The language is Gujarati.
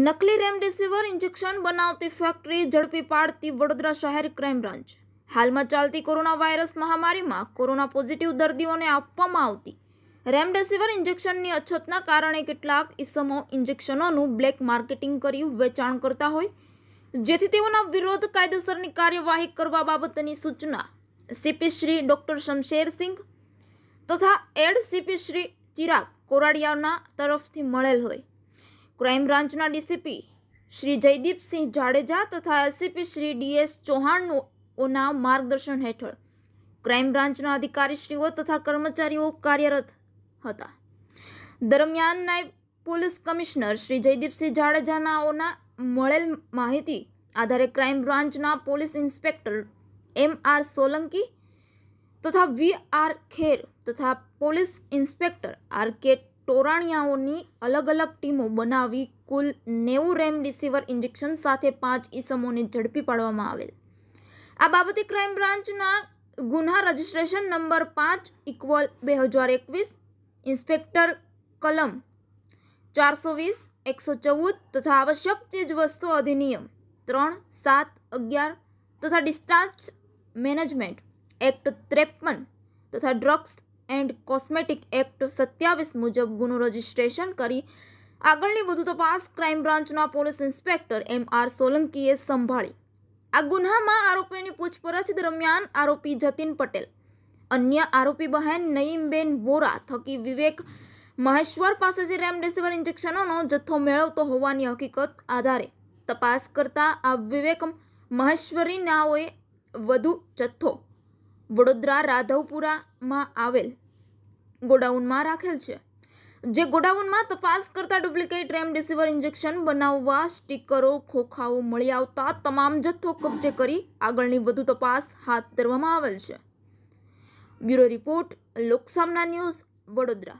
નકલી રેમડેસિવિર ઇન્જેક્શન બનાવતી ફેક્ટરી ઝડપી પાડતી વડોદરા શહેર ક્રાઇમ બ્રાન્ચ હાલમાં ચાલતી કોરોના વાયરસ મહામારીમાં કોરોના પોઝિટિવ દર્દીઓને આપવામાં આવતી રેમડેસિવિર ઇન્જેક્શનની અછતના કારણે કેટલાક ઇસમો ઇન્જેક્શનોનું બ્લેક માર્કેટિંગ કરી વેચાણ કરતા હોય જેથી તેઓના વિરોધ કાયદેસરની કાર્યવાહી કરવા બાબતની સૂચના સીપી શ્રી ડૉક્ટર શમશેરસિંહ તથા એડ સીપી શ્રી ચિરાગ કોરાડિયાના તરફથી મળેલ હોય ક્રાઇમ બ્રાન્ચના ડીસીપી શ્રી જયદીપસિંહ જાડેજા તથા એસીપી શ્રી ડીએસ ચૌહાણઓના માર્ગદર્શન હેઠળ ક્રાઇમ બ્રાન્ચના અધિકારીશ્રીઓ તથા કર્મચારીઓ કાર્યરત હતા દરમિયાન નાયબ પોલીસ કમિશનર શ્રી જયદીપસિંહ જાડેજાનાઓના મળેલ માહિતી આધારે ક્રાઇમ બ્રાન્ચના police inspector M R Solanki તથા વી આર ખેર તથા પોલીસ ઇન્સ્પેક્ટર આર કે ટોરાણિયાઓની અલગ અલગ ટીમો બનાવી કુલ નેવું રેમડિસિવર ઇન્જેક્શન સાથે પાંચ ઇસમોને ઝડપી પાડવામાં આવેલ આ બાબતે ક્રાઇમ બ્રાન્ચના ગુના રજિસ્ટ્રેશન નંબર પાંચ ઇક્વલ બે હજાર એકવીસ ઇન્સ્પેક્ટર કલમ ચારસો વીસ એકસો ચૌદ તથા આવશ્યક ચીજ ચીજવસ્તુ અધિનિયમ ત્રણ સાત અગિયાર તથા ડિસ્ચાર્જ મેનેજમેન્ટ એક્ટ ત્રેપન તથા ડ્રગ્સ એન્ડ કોસ્મેટિક એક્ટ સત્યાવીસ મુજબ ગુનો રજીસ્ટ્રેશન કરી આગળની વધુ તપાસ ક્રાઇમ બ્રાન્ચના પોલીસ ઇન્સ્પેક્ટર એમ આર સોલંકીએ સંભાળી આ ગુન્હામાં આરોપીઓની પૂછપરછ દરમિયાન આરોપી જતીન પટેલ અન્ય આરોપી બહેન નઈમબેન વોરા થકી વિવેક મહેશ્વર પાસેથી રેમડેસિવિર ઇન્જેક્શનોનો જથ્થો મેળવતો હોવાની હકીકત આધારે તપાસ કરતા આ વિવેક મહેશ્વરીનાઓએ વધુ જથ્થો વડોદરા રાધવપુરામાં આવેલ ગોડાઉનમાં રાખેલ છે જે ગોડાઉનમાં તપાસ કરતા ડુપ્લિકેટ રેમ ડિસિવર ઇન્જેક્શન બનાવવા સ્ટીકરો ખોખાઓ મળી આવતા તમામ જથ્થો કબજે કરી આગળની વધુ તપાસ હાથ ધરવામાં આવેલ છે bureau report Loksamna news Vadodara